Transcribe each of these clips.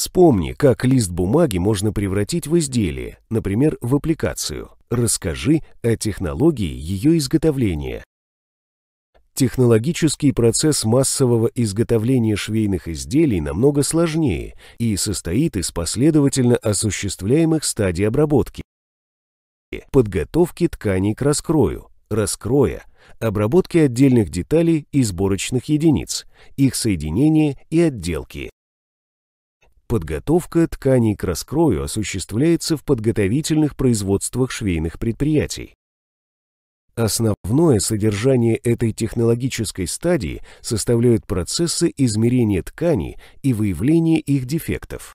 Вспомни, как лист бумаги можно превратить в изделие, например, в аппликацию. Расскажи о технологии ее изготовления. Технологический процесс массового изготовления швейных изделий намного сложнее и состоит из последовательно осуществляемых стадий обработки. Подготовки тканей к раскрою, раскроя, обработки отдельных деталей и сборочных единиц, их соединения и отделки. Подготовка тканей к раскрою осуществляется в подготовительных производствах швейных предприятий. Основное содержание этой технологической стадии составляют процессы измерения тканей и выявления их дефектов.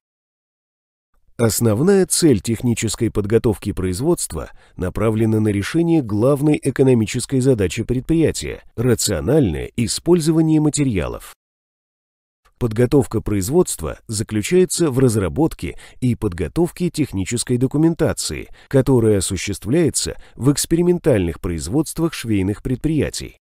Основная цель технической подготовки производства направлена на решение главной экономической задачи предприятия – рациональное использование материалов. Подготовка производства заключается в разработке и подготовке технической документации, которая осуществляется в экспериментальных производствах швейных предприятий.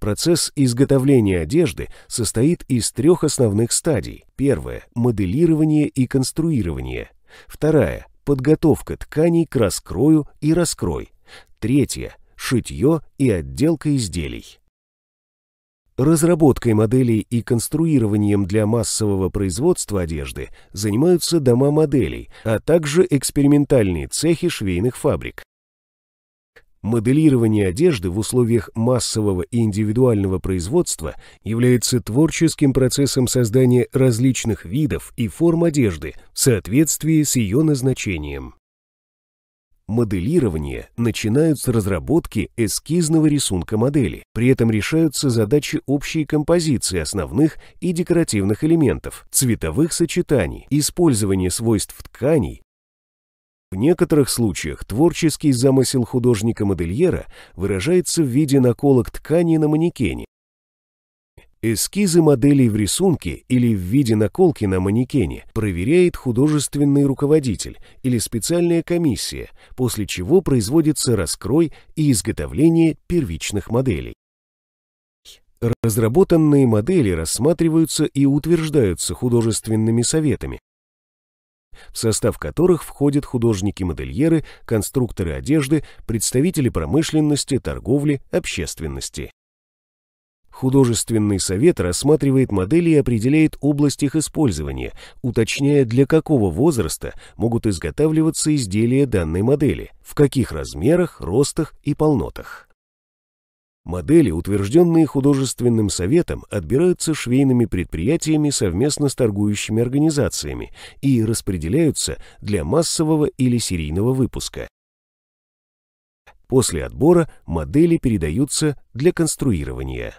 Процесс изготовления одежды состоит из трех основных стадий. Первая – моделирование и конструирование. Вторая – подготовка тканей к раскрою и раскрой. Третья – шитье и отделка изделий. Разработкой моделей и конструированием для массового производства одежды занимаются дома моделей, а также экспериментальные цехи швейных фабрик. Моделирование одежды в условиях массового и индивидуального производства является творческим процессом создания различных видов и форм одежды в соответствии с ее назначением. Моделирование начинают с разработки эскизного рисунка модели. При этом решаются задачи общей композиции основных и декоративных элементов, цветовых сочетаний, использования свойств тканей, в некоторых случаях творческий замысел художника-модельера выражается в виде наколок ткани на манекене, Эскизы моделей в рисунке или в виде наколки на манекене проверяет художественный руководитель или специальная комиссия, после чего производится раскрой и изготовление первичных моделей. Разработанные модели рассматриваются и утверждаются художественными советами, в состав которых входят художники-модельеры, конструкторы одежды, представители промышленности, торговли, общественности. Художественный совет рассматривает модели и определяет область их использования, уточняя, для какого возраста могут изготавливаться изделия данной модели, в каких размерах, ростах и полнотах. Модели, утвержденные художественным советом, отбираются швейными предприятиями совместно с торгующими организациями и распределяются для массового или серийного выпуска. После отбора модели передаются для конструирования.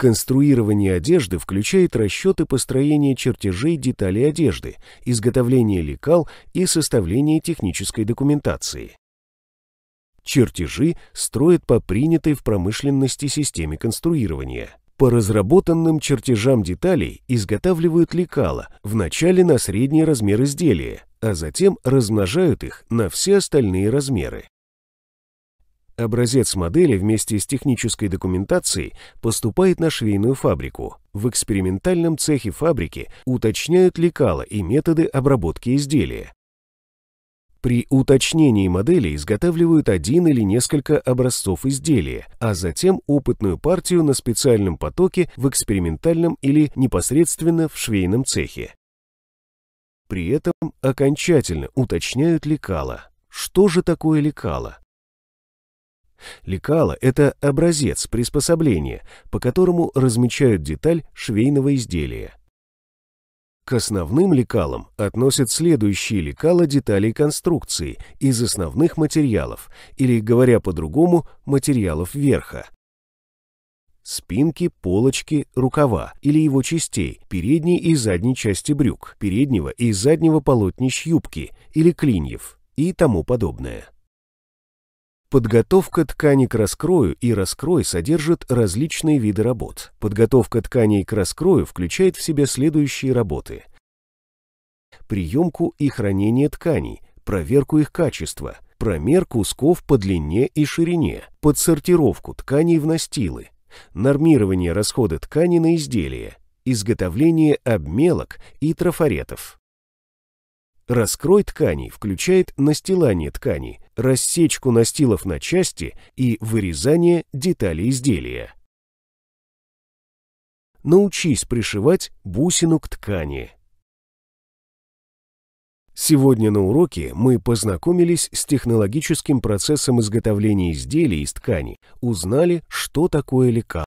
Конструирование одежды включает расчеты построения чертежей деталей одежды, изготовление лекал и составление технической документации. Чертежи строят по принятой в промышленности системе конструирования. По разработанным чертежам деталей изготавливают лекала, вначале на средний размер изделия, а затем размножают их на все остальные размеры. Образец модели вместе с технической документацией поступает на швейную фабрику. В экспериментальном цехе фабрики уточняют лекала и методы обработки изделия. При уточнении модели изготавливают один или несколько образцов изделия, а затем опытную партию на специальном потоке в экспериментальном или непосредственно в швейном цехе. При этом окончательно уточняют лекала. Что же такое лекала? Лекало – это образец приспособления, по которому размечают деталь швейного изделия. К основным лекалам относят следующие лекала деталей конструкции из основных материалов, или, говоря по-другому, материалов верха. Спинки, полочки, рукава или его частей, передней и задней части брюк, переднего и заднего полотнищ юбки или клиньев и тому подобное. Подготовка ткани к раскрою и раскрой содержит различные виды работ. Подготовка тканей к раскрою включает в себя следующие работы. Приемку и хранение тканей, проверку их качества, промерку кусков по длине и ширине, подсортировку тканей в настилы, нормирование расхода ткани на изделия, изготовление обмелок и трафаретов. Раскрой ткани включает настилание ткани, рассечку настилов на части и вырезание деталей изделия. Научись пришивать бусину к ткани. Сегодня на уроке мы познакомились с технологическим процессом изготовления изделий из ткани, узнали, что такое лекал.